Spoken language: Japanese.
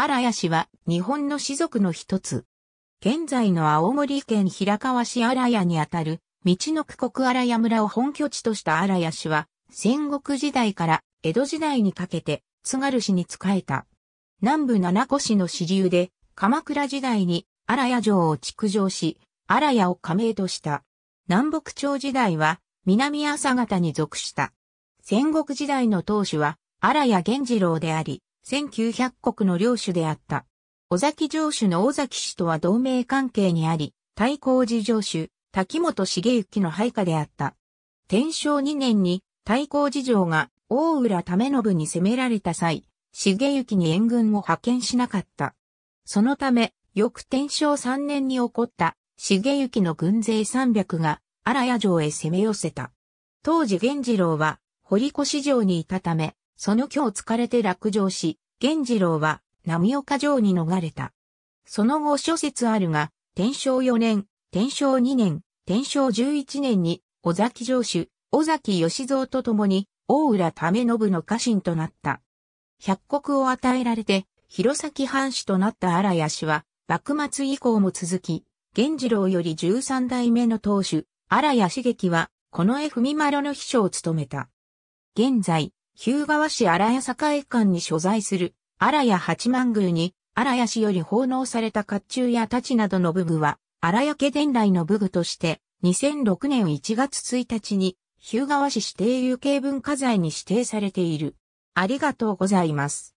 荒谷氏は日本の士族の一つ。現在の青森県平川市荒谷にあたる、道の区国荒谷村を本拠地とした荒谷氏は、戦国時代から江戸時代にかけて、津軽市に仕えた。南部七子市の支流で、鎌倉時代に荒谷城を築城し、荒谷を加盟とした。南北朝時代は、南朝方に属した。戦国時代の当主は、荒谷源次郎であり、1900国の領主であった。尾崎城主の尾崎氏とは同盟関係にあり、太閤寺城主、滝本茂之の配下であった。天正2年に太閤寺城が大浦為信に攻められた際、茂之に援軍を派遣しなかった。そのため、翌天正3年に起こった茂之の軍勢300が荒谷城へ攻め寄せた。当時源次郎は堀越城にいたため、その今日疲れて落城し、源次郎は波岡城に逃れた。その後諸説あるが、天正4年、天正2年、天正11年に、尾崎城主、尾崎義蔵と共に、大浦為信の家臣となった。百国を与えられて、弘前藩主となった荒谷氏は、幕末以降も続き、源次郎より13代目の当主、荒谷茂樹は、この絵文丸の秘書を務めた。現在、日向市荒谷栄間に所在する荒谷八幡宮に荒谷氏より奉納された甲冑や太刀などの武具は荒谷家伝来の武具として2006年1月1日に日向和市指定有形文化財に指定されている。ありがとうございます。